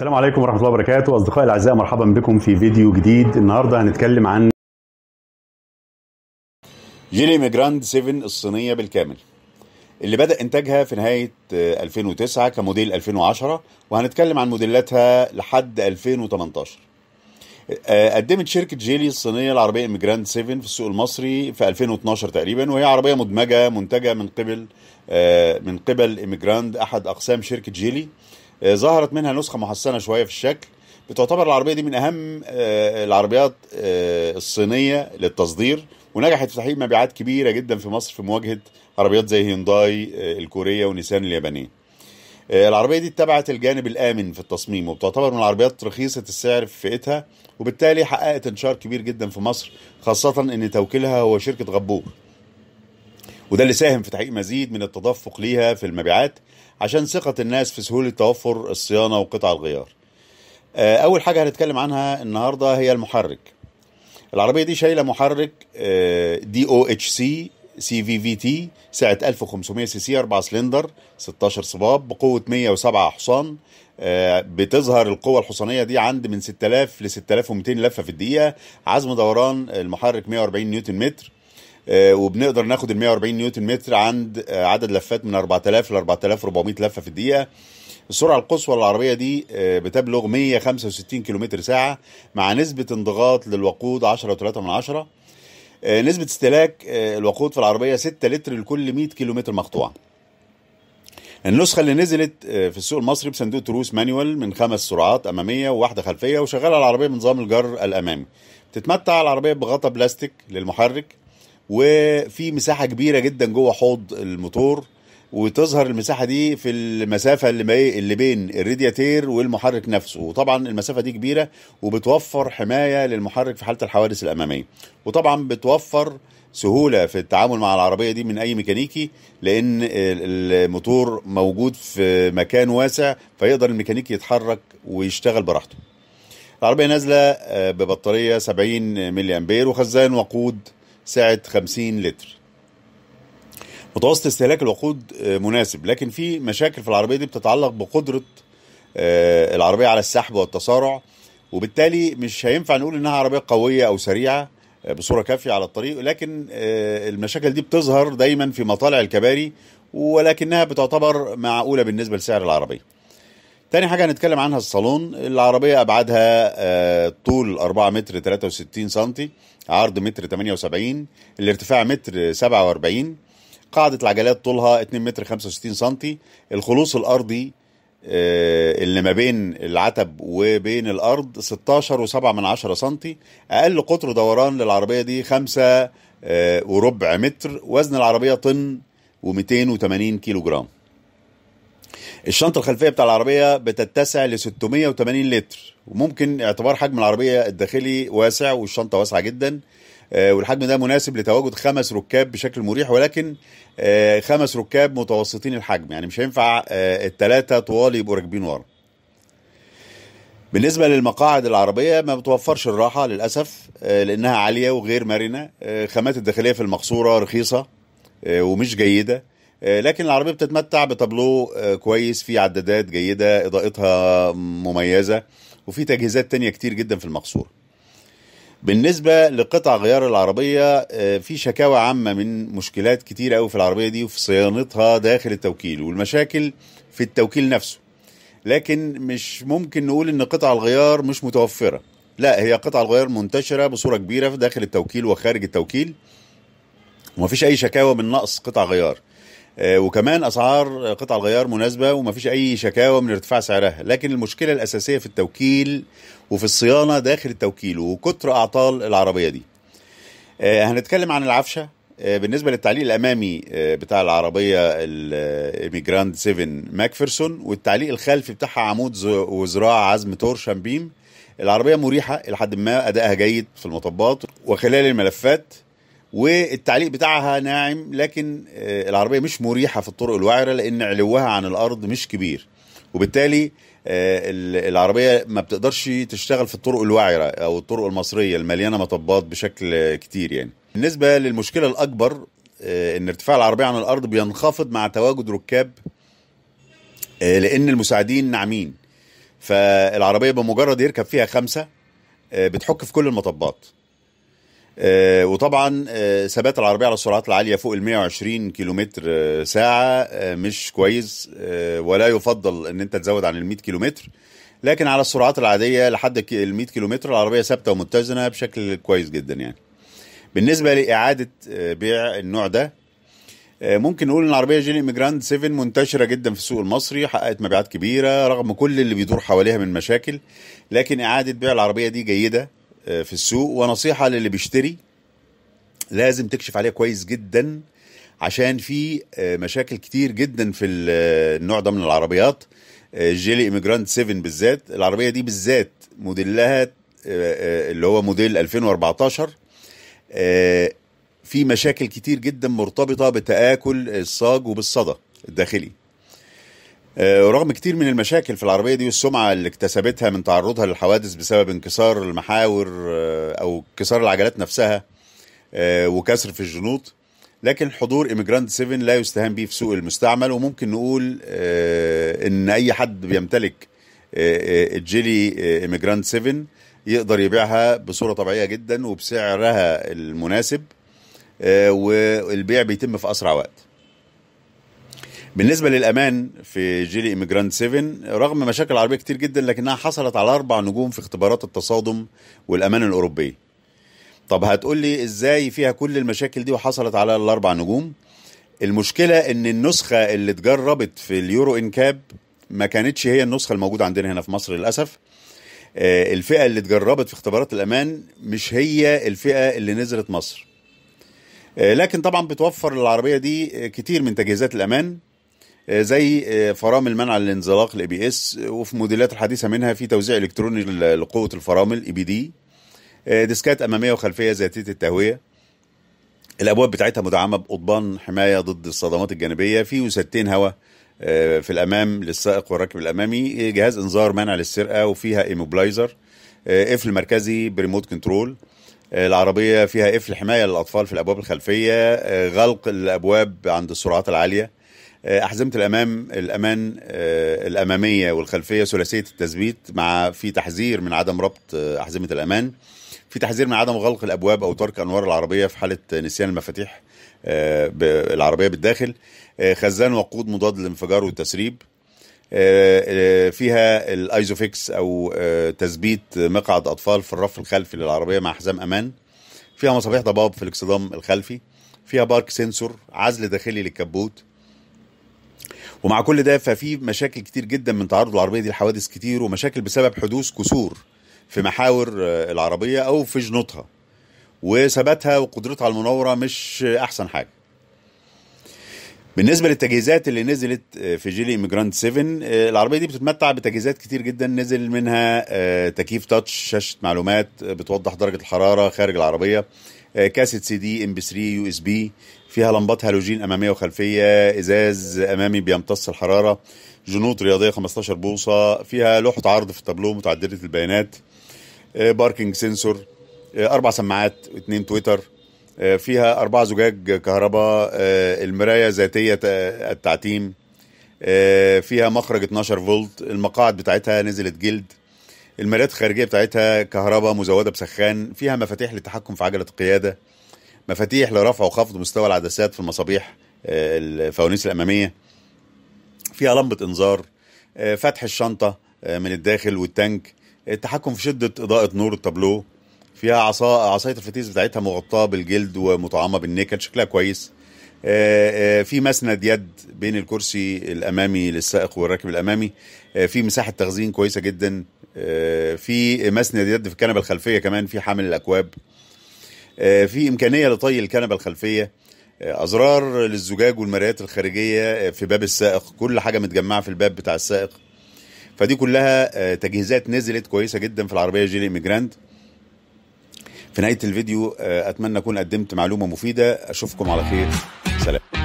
السلام عليكم ورحمه الله وبركاته اصدقائي الاعزاء مرحبا بكم في فيديو جديد النهارده هنتكلم عن جيلي ميجراند 7 الصينيه بالكامل اللي بدأ إنتاجها في نهاية 2009 آه، كموديل 2010 وهنتكلم عن موديلاتها لحد 2018 آه، قدمت شركة جيلي الصينية العربية ميجراند 7 في السوق المصري في 2012 تقريبا وهي عربية مدمجة منتجة من قبل آه، من قبل ميجراند أحد أقسام شركة جيلي آه، ظهرت منها نسخه محسنه شويه في الشكل بتعتبر العربيه دي من اهم آه، العربيات آه، الصينيه للتصدير ونجحت في تحقيق مبيعات كبيره جدا في مصر في مواجهه عربيات زي هيونداي الكوريه ونيسان اليابانيه العربية دي اتبعت الجانب الآمن في التصميم وبتعتبر من العربيات رخيصة السعر في فئتها وبالتالي حققت انتشار كبير جدا في مصر خاصة إن توكيلها هو شركة غبور وده اللي ساهم في تحقيق مزيد من التدفق ليها في المبيعات عشان ثقة الناس في سهولة توفر الصيانة وقطع الغيار آه، أول حاجة هنتكلم عنها النهاردة هي المحرك العربية دي شايلة محرك دي او اتش سي سي في في تي سعة 1500 سي سي 4 سلندر 16 صباب بقوة 107 حصان آه، بتظهر القوة الحصانية دي عند من 6000 ل 6200 لفة في الدقيقة عزم دوران المحرك 140 نيوتن متر آه، وبنقدر ناخد ال 140 نيوتن متر عند آه، عدد لفات من 4000 ل 4400 لفه في الدقيقه السرعة القصوى للعربية دي آه، بتبلغ 165 كم ساعة مع نسبة انضغاط للوقود 10.3 من نسبة استهلاك الوقود في العربية 6 لتر لكل 100 كيلومتر مقطوعة النسخة اللي نزلت في السوق المصري بصندوق تروس مانيوال من خمس سرعات أمامية وواحدة خلفية وشغالة العربية بنظام الجر الأمامي بتتمتع العربية بغطاء بلاستيك للمحرك وفي مساحه كبيره جدا جوه حوض الموتور وتظهر المساحه دي في المسافه اللي, اللي بين الرادياتير والمحرك نفسه وطبعا المسافه دي كبيره وبتوفر حمايه للمحرك في حاله الحوادث الاماميه وطبعا بتوفر سهوله في التعامل مع العربيه دي من اي ميكانيكي لان الموتور موجود في مكان واسع فيقدر الميكانيكي يتحرك ويشتغل براحته العربيه نازله آه، ببطاريه 70 ملي امبير وخزان وقود سعة 50 لتر متوسط استهلاك الوقود آه، مناسب لكن في مشاكل في العربية دي بتتعلق بقدرة آه، العربية على السحب والتسارع وبالتالي مش هينفع نقول انها عربية قوية او سريعة آه، بصورة كافية على الطريق لكن المشاكل دي بتظهر دايما في مطالع الكباري ولكنها بتعتبر معقولة بالنسبة لسعر العربية تاني حاجة هنتكلم عنها الصالون العربية أبعادها آه، طول 4 متر 63 سنتي عرض متر 78 الارتفاع متر 47 قاعدة العجلات طولها 2 متر 65 سنتي الخلوص الأرضي آه، اللي ما بين العتب وبين الأرض 16 و7 من 10 سنتي أقل قطر دوران للعربية دي 5 آه، وربع متر وزن العربية طن و280 كيلو جرام الشنطة الخلفية بتاع العربية بتتسع ل 680 لتر وممكن اعتبار حجم العربية الداخلي واسع والشنطة واسعة جدا آه، والحجم ده مناسب لتواجد خمس ركاب بشكل مريح ولكن آه، خمس ركاب متوسطين الحجم يعني مش هينفع آه، الثلاثة طوال يبقوا راكبين ورا بالنسبة للمقاعد العربية ما بتوفرش الراحة للأسف لأنها عالية وغير مرنة خامات الداخلية في المقصورة رخيصة ومش جيدة آه، لكن العربيه بتتمتع بتابلو آه، كويس في عدادات جيده اضاءتها مميزه وفي تجهيزات تانية كتير جدا في المقصوره بالنسبة لقطع غيار العربية آه، في شكاوى عامة من مشكلات كتيرة أوي في العربية دي وفي صيانتها داخل التوكيل والمشاكل في التوكيل نفسه لكن مش ممكن نقول ان قطع الغيار مش متوفرة لا هي قطع الغيار منتشرة بصورة كبيرة في داخل التوكيل وخارج التوكيل ومفيش أي شكاوى من نقص قطع غيار آه، وكمان اسعار قطع الغيار مناسبه وما فيش اي شكاوى من ارتفاع سعرها لكن المشكله الاساسيه في التوكيل وفي الصيانه داخل التوكيل وكتر اعطال العربيه دي آه، هنتكلم عن العفشه آه، بالنسبه للتعليق الامامي بتاع العربيه الميجراند 7 ماكفرسون والتعليق الخلفي بتاعها عمود وزراعه عزم تور شامبيم العربيه مريحه لحد ما ادائها جيد في المطبات وخلال الملفات والتعليق بتاعها ناعم لكن آه، العربية مش مريحة في الطرق الوعرة لأن علوها عن الأرض مش كبير وبالتالي آه، العربية ما بتقدرش تشتغل في الطرق الوعرة أو الطرق المصرية المليانة مطبات بشكل كتير يعني بالنسبة للمشكلة الأكبر آه، إن ارتفاع العربية عن الأرض بينخفض مع تواجد ركاب لأن المساعدين ناعمين فالعربية بمجرد يركب فيها خمسة بتحك في كل المطبات آه، وطبعا آه، ثبات العربيه على السرعات العاليه فوق ال 120 كيلومتر آه، ساعه مش كويس ولا يفضل ان انت تزود عن ال 100 كيلومتر لكن على السرعات العاديه لحد ال 100 كيلومتر العربيه ثابته ومتزنه بشكل كويس جدا يعني بالنسبه لاعاده بيع النوع ده ممكن نقول ان العربيه جيني ميجراند 7 منتشره جدا في السوق المصري حققت مبيعات كبيره رغم كل اللي بيدور حواليها من مشاكل لكن اعاده بيع العربيه دي جيده آه، في السوق ونصيحه للي بيشتري لازم تكشف عليه كويس جدا عشان في آه، مشاكل كتير جدا في آه، النوع ده من العربيات جيلي ايميجرانت 7 بالذات العربيه دي بالذات موديلها اللي هو موديل 2014 في مشاكل كتير جدا مرتبطه بتاكل الصاج وبالصدى الداخلي آه، رغم كتير من المشاكل في العربية دي والسمعة اللي اكتسبتها من تعرضها للحوادث بسبب انكسار المحاور آه، أو انكسار العجلات نفسها آه، وكسر في الجنوط لكن حضور ايميجراند 7 لا يستهان به في سوق المستعمل وممكن نقول ان اي حد بيمتلك الجيلي ايميجراند 7 يقدر يبيعها بصوره طبيعيه جدا وبسعرها المناسب والبيع بيتم في اسرع وقت بالنسبه للامان في جيلي ايميجرانت 7 رغم مشاكل العربيه كتير جدا لكنها حصلت على اربع نجوم في اختبارات التصادم والامان الاوروبيه طب هتقول لي ازاي فيها كل المشاكل دي وحصلت على الاربع نجوم المشكله ان النسخه اللي اتجربت في اليورو انكاب ما كانتش هي النسخه الموجوده عندنا هنا في مصر للاسف آه، الفئه اللي اتجربت في اختبارات الامان مش هي الفئه اللي نزلت مصر آه، لكن طبعا بتوفر للعربيه دي كتير من تجهيزات الامان آه، زي آه، فرامل منع الانزلاق الاي بي اس آه، وفي موديلات الحديثه منها في توزيع الكتروني لقوه الفرامل اي بي دي ديسكات اماميه وخلفيه ذاتيه التهويه الابواب بتاعتها مدعمه بقضبان حمايه ضد الصدمات الجانبيه في وستين هواء في الامام للسائق والراكب الامامي جهاز انذار منع للسرقه وفيها ايموبلايزر قفل مركزي بريموت كنترول العربيه فيها قفل حمايه للاطفال في الابواب الخلفيه غلق الابواب عند السرعات العاليه آه، احزمه الامام الامان آه، الاماميه والخلفيه ثلاثيه التثبيت مع في تحذير من عدم ربط آه، احزمه الامان في تحذير من عدم غلق الابواب او ترك انوار العربيه في حاله نسيان المفاتيح العربيه بالداخل خزان وقود مضاد للانفجار والتسريب فيها الايزوفيكس او تثبيت مقعد اطفال في الرف الخلفي للعربيه مع حزام امان فيها مصابيح ضباب في الاكسدام الخلفي فيها بارك سنسور عزل داخلي للكبوت ومع كل ده ففي مشاكل كتير جدا من تعرض العربيه دي لحوادث كتير ومشاكل بسبب حدوث كسور في محاور آه، العربيه او في جنوطها وثباتها وقدرتها على المناوره مش احسن حاجه بالنسبه للتجهيزات اللي نزلت آه، في جيلي ميجراند آه، 7 العربيه دي بتتمتع بتجهيزات كتير جدا نزل منها تكييف تاتش شاشه معلومات بتوضح درجه الحراره خارج العربيه آه، كاسيت سي دي ام بي 3 يو اس بي فيها لمبات هالوجين اماميه وخلفيه ازاز امامي بيمتص الحراره جنوط رياضيه 15 بوصه فيها لوحه عرض في التابلو متعدده البيانات آه، باركينج سنسور آه، اربع سماعات اثنين تويتر فيها اربع زجاج كهرباء المرايه ذاتيه التعتيم فيها مخرج 12 فولت المقاعد بتاعتها نزلت جلد المرايات الخارجيه بتاعتها كهرباء مزوده بسخان فيها مفاتيح للتحكم في عجله القياده مفاتيح لرفع وخفض مستوى العدسات في المصابيح آه، الفوانيس الاماميه فيها لمبه انذار آه، فتح الشنطه آه، من الداخل والتانك التحكم في شده اضاءه نور التابلو فيها عصا عصايه الفتيس بتاعتها مغطاه بالجلد ومطعمه بالنيكل شكلها كويس في مسند يد بين الكرسي الامامي للسائق والراكب الامامي في مساحه تخزين كويسه جدا آه، في مسند يد في الكنبه الخلفيه كمان في حامل الاكواب آه، في امكانيه لطي الكنبه الخلفيه آه، ازرار للزجاج والمرايات الخارجيه في باب السائق كل حاجه متجمعه في الباب بتاع السائق فدي كلها تجهيزات نزلت كويسه جدا في العربيه جيلي ميجراند في نهايه الفيديو اتمنى اكون قدمت معلومه مفيده اشوفكم على خير سلام